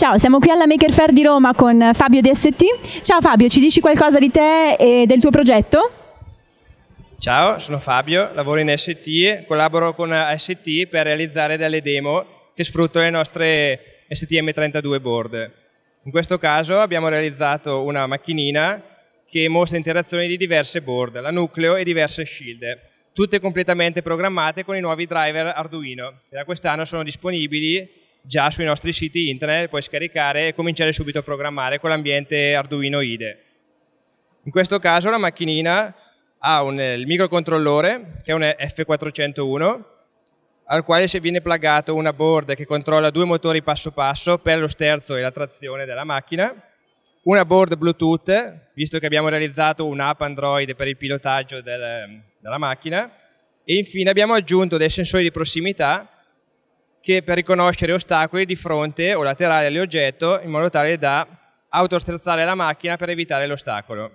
Ciao, siamo qui alla Maker Fair di Roma con Fabio DST. Ciao Fabio, ci dici qualcosa di te e del tuo progetto? Ciao, sono Fabio, lavoro in ST, collaboro con ST per realizzare delle demo che sfruttano le nostre STM32 board. In questo caso abbiamo realizzato una macchinina che mostra interazioni di diverse board, la nucleo e diverse shield, tutte completamente programmate con i nuovi driver Arduino, che da quest'anno sono disponibili già sui nostri siti internet puoi scaricare e cominciare subito a programmare con l'ambiente Arduino IDE. In questo caso la macchinina ha un, il microcontrollore che è un F401 al quale viene plagato una board che controlla due motori passo passo per lo sterzo e la trazione della macchina, una board Bluetooth, visto che abbiamo realizzato un'app Android per il pilotaggio del, della macchina, e infine abbiamo aggiunto dei sensori di prossimità che per riconoscere ostacoli di fronte o laterali all'oggetto in modo tale da autostrezzare la macchina per evitare l'ostacolo.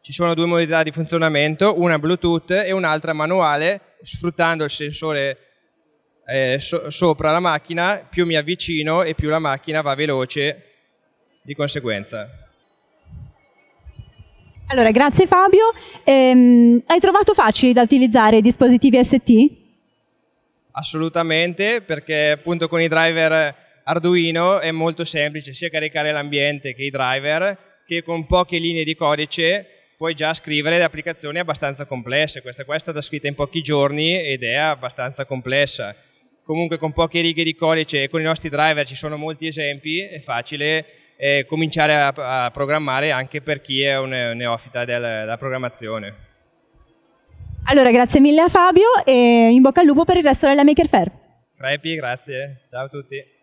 Ci sono due modalità di funzionamento, una Bluetooth e un'altra manuale, sfruttando il sensore eh, so sopra la macchina, più mi avvicino e più la macchina va veloce di conseguenza. Allora, grazie Fabio. Ehm, hai trovato facile da utilizzare i dispositivi ST? Assolutamente, perché appunto con i driver Arduino è molto semplice sia caricare l'ambiente che i driver, che con poche linee di codice puoi già scrivere le applicazioni abbastanza complesse. Questa qua è stata scritta in pochi giorni ed è abbastanza complessa. Comunque con poche righe di codice e con i nostri driver ci sono molti esempi, è facile eh, cominciare a, a, programmare anche per chi è un neofita della, della programmazione. Allora, grazie mille a Fabio e in bocca al lupo per il resto della Maker Fair. Crepi, grazie. Ciao a tutti.